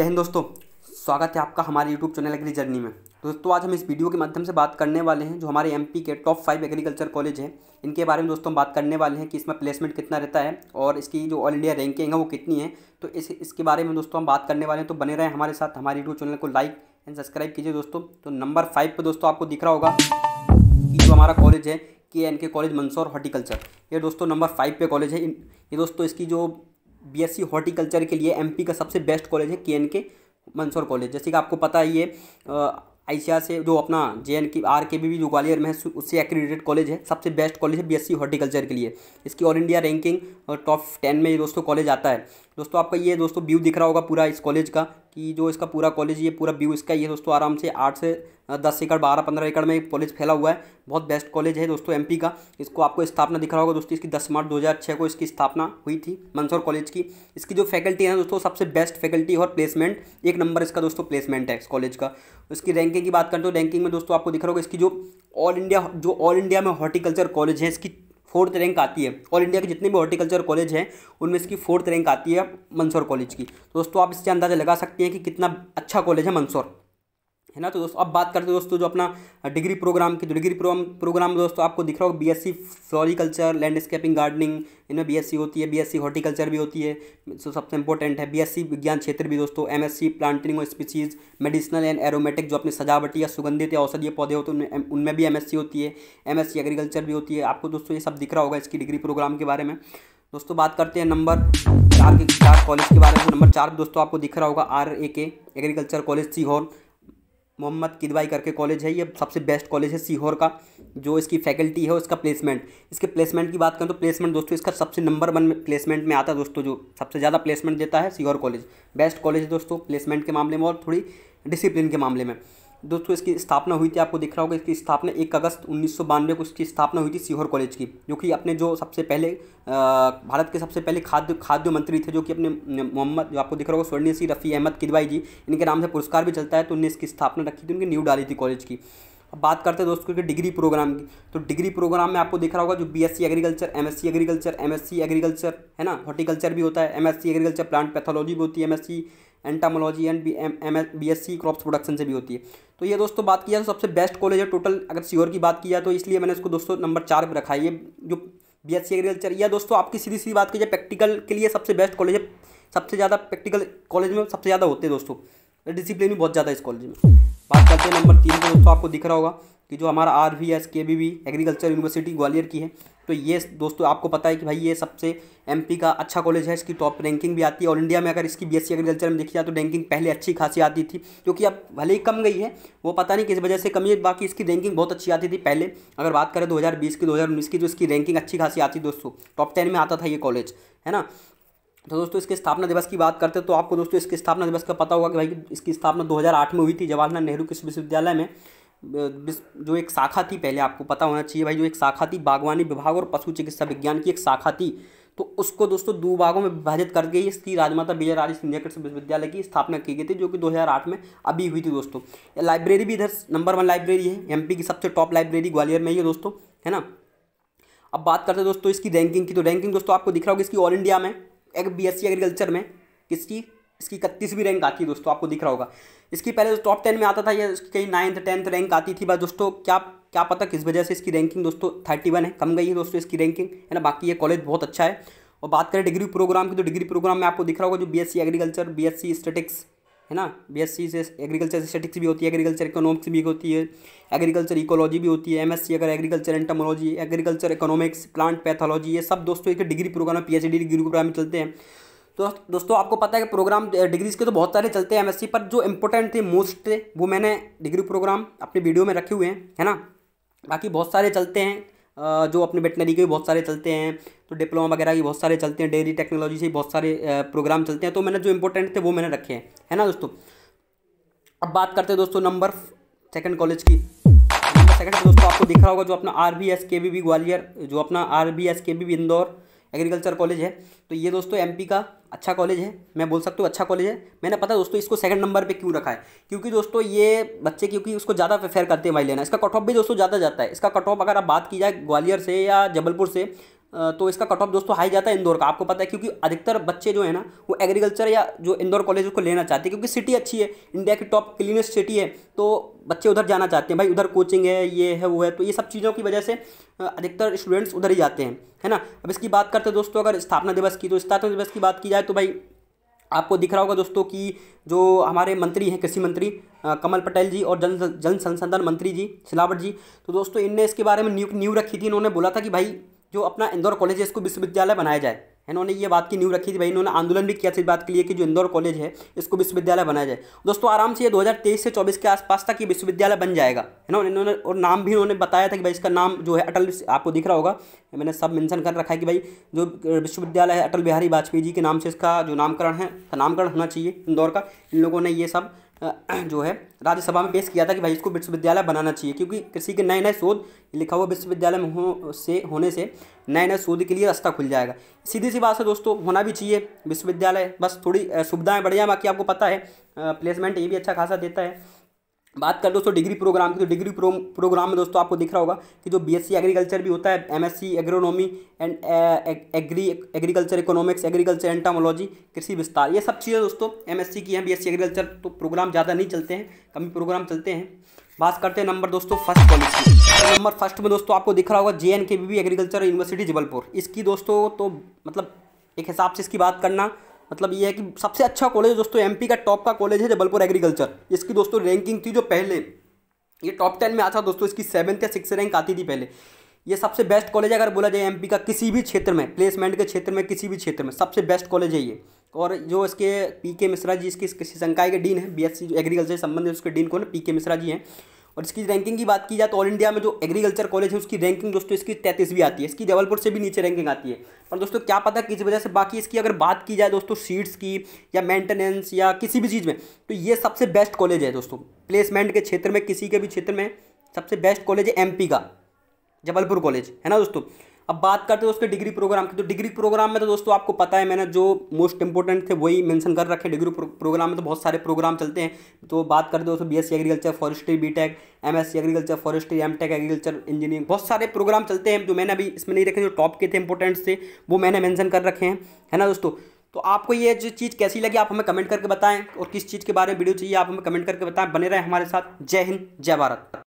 जय हिंद दोस्तों स्वागत है आपका हमारे यूट्यूब चैनल एग्री जर्नी में तो दोस्तों आज हम इस वीडियो के माध्यम से बात करने वाले हैं जो हमारे एम के टॉप फाइव एग्रीकल्चर कॉलेज हैं इनके बारे में दोस्तों हम बात करने वाले हैं कि इसमें प्लेसमेंट कितना रहता है और इसकी जो ऑल इंडिया रैंकिंग है वो कितनी है तो इस इसके बारे में दोस्तों हम बात करने वाले हैं तो बने रहें हमारे साथ हमारे यूट्यूब चैनल को लाइक एंड सब्सक्राइब कीजिए दोस्तों तो नंबर फाइव पर दोस्तों आपको दिख रहा होगा कि जो हमारा कॉलेज है के एन के कॉलेज मंदसौर हॉर्टिकल्चर ये दोस्तों नंबर फाइव पे कॉलेज है ये दोस्तों इसकी जो बीएससी हॉर्टिकल्चर के लिए एमपी का सबसे बेस्ट कॉलेज है एन के मंदसौर कॉलेज जैसे कि आपको पता है ये आईसीआ से जो अपना जे एन की आर के बी भी जो ग्वालियर में है उससे एक्रीडेटेड कॉलेज है सबसे बेस्ट कॉलेज है बीएससी हॉर्टिकल्चर के लिए इसकी all India ranking top ten में ये दोस्तों कॉलेज आता है दोस्तों आपका ये दोस्तों व्यू दिख रहा होगा पूरा इस कॉलेज का कि जो इसका पूरा कॉलेज ये पूरा व्यू इसका ये दोस्तों आराम से आठ से दस एकड़ बारह पंद्रह एकड़ में कॉलेज फैला हुआ है बहुत बेस्ट कॉलेज है दोस्तों एमपी का इसको आपको स्थापना दिख रहा होगा दोस्तों इसकी दस मार्च दो हज़ार छः को इसकी स्थापना हुई थी मंदसौर कॉलेज की इसकी जो फैकल्टी है दोस्तों सबसे बेस्ट फैकल्टी और प्लेसमेंट एक नंबर इसका दोस्तों प्लेसमेंट है इस कॉलेज का इसकी रैंकिंग की बात करते हो तो रैंकिंग में दोस्तों आपको दिख रहा होगा इसकी जो ऑल इंडिया जो ऑल इंडिया में हॉर्टिकल्चर कॉलेज है इसकी फोर्थ रैंक आती है और इंडिया के जितने भी हॉर्टिकल्चर कॉलेज हैं उनमें इसकी फोर्थ रैंक आती है मंदसौर कॉलेज की दोस्तों आप इससे अंदाज़ा लगा सकते हैं कि कितना अच्छा कॉलेज है मंदसौर है ना तो दोस्तों अब बात करते हैं दोस्तों जो अपना डिग्री प्रोग्राम की तो डिग्री प्रोग्राम प्रोग्राम दोस्तों आपको दिख रहा होगा बीएससी फ्लोरिकल्चर लैंडस्केपिंग गार्डनिंग इनमें बीएससी होती है बीएससी हॉर्टिकल्चर भी होती है तो सबसे इंपॉर्टेंट है बीएससी विज्ञान क्षेत्र भी दोस्तों एमएससी प्लांटिंग और स्पीसीज मेडिसिनल एंड एरोमेटिक जो अपने सजावटी या सुगंधित या औषधीय पौधे होते हैं उनमें भी एम होती है एम एग्रीकल्चर भी होती है आपको दोस्तों ये सब दिख रहा होगा इसकी डिग्री प्रोग्राम के बारे में दोस्तों बात करते हैं नंबर चार के चार कॉलेज के बारे में नंबर चार दोस्तों आपको दिख रहा होगा R A K agriculture college Sehore Mohammad Kidwai करके कॉलेज है ये सबसे बेस्ट कॉलेज है सीहोर का जो इसकी फैकल्टी है उसका प्लेसमेंट इसके प्लेसमेंट की बात करें तो प्लेसमेंट दोस्तों इसका सबसे नंबर वन प्लेसमेंट में आता है दोस्तों जो सबसे ज़्यादा प्लेसमेंट देता है सीहोर कॉलेज बेस्ट कॉलेज है दोस्तों प्लेसमेंट के मामले में और थोड़ी डिसिप्लिन के मामले में दोस्तों इसकी स्थापना हुई थी आपको दिख रहा होगा इसकी स्थापना एक अगस्त उन्नीस को इसकी स्थापना हुई थी सीहोर कॉलेज की जो कि अपने जो सबसे पहले भारत के सबसे पहले खाद्य खाद्य मंत्री थे जो कि अपने मोहम्मद जो आपको दिख रहा होगा स्वर्णी सी रफ़ी अहमद किदवाई जी इनके नाम से पुरस्कार भी चलता है तो उनने इसकी स्थापना रखी थी उनकी न्यू डाली थी कॉलेज की अब बात करते हैं दोस्तों के डिग्री प्रोग्राम की तो डिग्री प्रोग्राम में आपको दिख रहा होगा जो BSc agriculture MSc agriculture MSc agriculture है ना हॉर्टिकल्चर भी होता है एमएससी एग्रीकल्चर प्लांट पैथोलॉजी भी होती है MSc entomology and B M M B S C crops production से भी होती है तो ये दोस्तों बात किया तो सबसे बेस्ट कॉलेज है टोटल अगर सीओर की बात किया तो इसलिए मैंने इसको दोस्तों नंबर चार पर रखा है ये जो बी एस सी एग्रीकल्चर या दोस्तों आपकी सीधी सीधी बात की जाए प्रैक्टिकल के लिए सबसे बेस्ट कॉलेज है सबसे ज़्यादा प्रैक्टिकल कॉलेज में सबसे ज़्यादा होते हैं दोस्तों डिसिप्लिन भी बहुत ज़्यादा है इस कॉलेज में बात करते हैं नंबर तीन पर दोस्तों आपको दिख रहा होगा कि जो हमारा R V S K B V agriculture university Gwalior की है तो ये दोस्तों आपको पता है कि भाई ये सबसे एमपी का अच्छा कॉलेज है इसकी टॉप रैंकिंग भी आती है ऑल इंडिया में अगर इसकी बीएससी एग्रीकल्चर में देखी जाए तो रैंकिंग पहले अच्छी खासी आती थी क्योंकि अब भले ही कम गई है वो पता नहीं किस वजह से कमी है बाकी इसकी रैंकिंग बहुत अच्छी आती थी पहले अगर बात करें दो की दो की जो इसकी रैंकिंग अच्छी खासी आती दोस्तों टॉप टेन में आता था ये कॉलेज है ना तो दोस्तों इसके स्थापना दिवस की बात करते हैं तो आपको दोस्तों इसके स्थापना दिवस का पता होगा कि भाई इसकी स्थापना 2008 में हुई थी जवाहरलाल नेहरू कृषि विश्वविद्यालय में जो एक शाखा थी पहले आपको पता होना चाहिए भाई जो एक शाखा थी बागवानी विभाग और पशु चिकित्सा विज्ञान की एक शाखा थी तो उसको दोस्तों दो भागों में विभाजित कर गई इसकी राजमाता विजय राजे सिंधिया कृषि विश्वविद्यालय की स्थापना की गई थी जो कि 2008 में अभी हुई थी दोस्तों लाइब्रेरी भी इधर नंबर वन लाइब्रेरी है एमपी की सबसे टॉप लाइब्रेरी ग्वालियर में ही है दोस्तों है ना अब बात करते हैं दोस्तों इसकी रैंकिंग की तो रैंकिंग दोस्तों आपको दिख रहा होगा इसकी ऑल इंडिया में एक बी एग्रीकल्चर में किसकी इसकी इकतीसवीं रैंक आती है दोस्तों आपको दिख रहा होगा इसकी पहले टॉप तो टेन में आता था या कहीं नाइन्थ टेंथ रैंक आती थी बस दोस्तों क्या क्या पता किस वजह से इसकी रैंकिंग दोस्तों थर्टी वन है कम गई है दोस्तों इसकी रैंकिंग है ना बाकी ये कॉलेज बहुत अच्छा है और बात करें डिग्री प्रोग्राम की तो डिग्री प्रोग्राम में आपको दिख रहा होगा जो बीएससी एग्रीकल्चर बीएससी स्टेटिक्स है ना बीएससी से एग्रीकल्चर स्टेटिक्स भी होती है एग्रीकल्चर इकोनॉमिक्स भी होती है एग्रीकल्चर इकोलॉजी भी होती है एमएससी अगर agriculture entomology agriculture economics plant pathology ये सब दोस्तों एक degree programme P H degree programme में चलते हैं तो दोस्तों आपको पता है कि प्रोग्राम डिग्रीज़ के तो बहुत सारे चलते हैं एमएससी पर जो इंपॉर्टेंट थे मोस्ट थे वो मैंने डिग्री प्रोग्राम अपने वीडियो में रखे हुए हैं है ना बाकी बहुत सारे चलते हैं जो अपने वेटनरी के भी बहुत सारे चलते हैं तो डिप्लोमा वगैरह के बहुत सारे चलते हैं डेयरी टेक्नोलॉजी से बहुत सारे प्रोग्राम चलते हैं तो मैंने जो इंपॉर्टेंट थे वो मैंने रखे हैं है ना दोस्तों अब बात करते हैं दोस्तों नंबर सेकेंड कॉलेज की सेकेंड दोस्तों आपको दिख रहा होगा जो अपना R B S K B B Gwalior जो अपना R B S K B B Indore agriculture college है तो ये दोस्तों एमपी का अच्छा कॉलेज है मैं बोल सकता हूँ अच्छा कॉलेज है मैंने पता दोस्तों इसको सेकंड नंबर पे क्यों रखा है क्योंकि दोस्तों ये बच्चे क्योंकि उसको ज़्यादा प्रेफेयर करते हैं भाई लेना इसका कट ऑफ भी दोस्तों ज़्यादा जाता है इसका कट ऑफ अगर आप बात की जाए ग्वालियर से या जबलपुर से तो इसका कट ऑफ दोस्तों हाई जाता है इंदौर का आपको पता है क्योंकि अधिकतर बच्चे जो है ना वो एग्रीकल्चर या जो इंदौर कॉलेज को लेना चाहते हैं क्योंकि सिटी अच्छी है इंडिया की टॉप क्लीनेस्ट सिटी है तो बच्चे उधर जाना चाहते हैं भाई उधर कोचिंग है ये है वो है तो ये सब चीज़ों की वजह से अधिकतर स्टूडेंट्स उधर ही जाते हैं है ना अब इसकी बात करते हैं दोस्तों अगर स्थापना दिवस की तो स्थापना दिवस की बात की जाए तो भाई आपको दिख रहा होगा दोस्तों कि जो हमारे मंत्री हैं कृषि मंत्री आ, कमल पटेल जी और जन जन संसाधन मंत्री जी सिलावट जी तो दोस्तों इनने इसके बारे में न्यू न्यू रखी थी इन्होंने बोला था कि भाई जो अपना इंदौर कॉलेज है इसको विश्वविद्यालय बनाया जाए इन्होंने ये बात की न्यू रखी थी भाई इन्होंने आंदोलन भी किया था इस बात के लिए कि जो इंदौर कॉलेज है इसको विश्वविद्यालय बनाया जाए दोस्तों आराम से ये 2023 से 24 के आसपास तक ये विश्वविद्यालय बन जाएगा है ना इन्होंने और नाम भी इन्होंने बताया था कि भाई इसका नाम जो है अटल आपको दिख रहा होगा मैंने सब मैंशन कर रखा है कि भाई जो विश्वविद्यालय है अटल बिहारी वाजपेयी जी के नाम से इसका जो नामकरण है नामकरण होना चाहिए इंदौर का इन लोगों ने ये सब जो है राज्यसभा में पेश किया था कि भाई इसको विश्वविद्यालय बनाना चाहिए क्योंकि कृषि के नए नए शोध लिखा हुआ विश्वविद्यालय में हो से होने से नए नए शोध के लिए रास्ता खुल जाएगा सीधी सी बात है दोस्तों होना भी चाहिए विश्वविद्यालय बस थोड़ी सुविधाएँ बढ़िया बाकी आपको पता है प्लेसमेंट ये भी अच्छा खासा देता है बात कर दोस्तों डिग्री प्रोग्राम की तो डिग्री प्रो, प्रोग्राम में दोस्तों आपको दिख रहा होगा कि जो बीएससी एग्रीकल्चर भी होता है MSc agronomy and agri agriculture economics agriculture and कृषि विस्तार ये सब चीज़ें दोस्तों एमएससी की हैं बीएससी एग्रीकल्चर तो प्रोग्राम ज़्यादा नहीं चलते हैं कम प्रोग्राम चलते हैं बात करते हैं नंबर दोस्तों फर्स्ट पॉलिसी नंबर फर्स्ट में दोस्तों आपको दिख रहा होगा J N K B agriculture university Jabalpur इसकी दोस्तों तो मतलब एक हिसाब से इसकी बात करना मतलब ये है कि सबसे अच्छा कॉलेज दोस्तों एमपी का टॉप का कॉलेज है जबलपुर एग्रीकल्चर इसकी दोस्तों रैंकिंग थी जो पहले ये टॉप टेन में आता दोस्तों इसकी सेवन्थ या सिक्स रैंक आती थी पहले ये सबसे बेस्ट कॉलेज अगर बोला जाए एमपी का किसी भी क्षेत्र में प्लेसमेंट के क्षेत्र में किसी भी क्षेत्र में सबसे बेस्ट कॉलेज है ये और जो इसके पी के मिश्रा जी इसके किसी संकाय के डीन है बीएससी जो एग्रीकल्चर से संबंधित उसके डीन कौन है पी के मिश्रा जी हैं और इसकी रैंकिंग की बात की जाए तो ऑल इंडिया में जो एग्रीकल्चर कॉलेज है उसकी रैंकिंग दोस्तों इसकी तैंतीसवीं आती है इसकी जबलपुर से भी नीचे रैंकिंग आती है पर दोस्तों क्या पता किस वजह से बाकी इसकी अगर बात की जाए दोस्तों सीट्स की या मेंटेनेंस या किसी भी चीज़ में तो ये सबसे बेस्ट कॉलेज है दोस्तों प्लेसमेंट के क्षेत्र में किसी के भी क्षेत्र में सबसे बेस्ट कॉलेज है एम का जबलपुर कॉलेज है ना दोस्तों अब बात करते हैं उसके डिग्री प्रोग्राम की तो डिग्री प्रोग्राम में तो दोस्तों आपको पता है मैंने जो मोस्ट इंपॉर्टेंट थे वही मेंशन कर रखे डिग्री प्रोग्राम में तो बहुत सारे प्रोग्राम चलते हैं तो बात करते हैं दोस्तों B agriculture forestry B tech M agriculture forestry M agriculture engineering बहुत सारे प्रोग्राम चलते हैं जो मैंने अभी इसमें नहीं रखे जो टॉप के थे इंपॉर्टेंट थे वो मैंने मैंशन कर रखे हैं है ना दोस्तों तो आपको ये जो चीज़ कैसी लगी आप हमें कमेंट करके बताएँ और किस चीज़ के बारे में वीडियो चाहिए आप हमें कमेंट करके बताएं बने रहें हमारे साथ जय हिंद जय भारत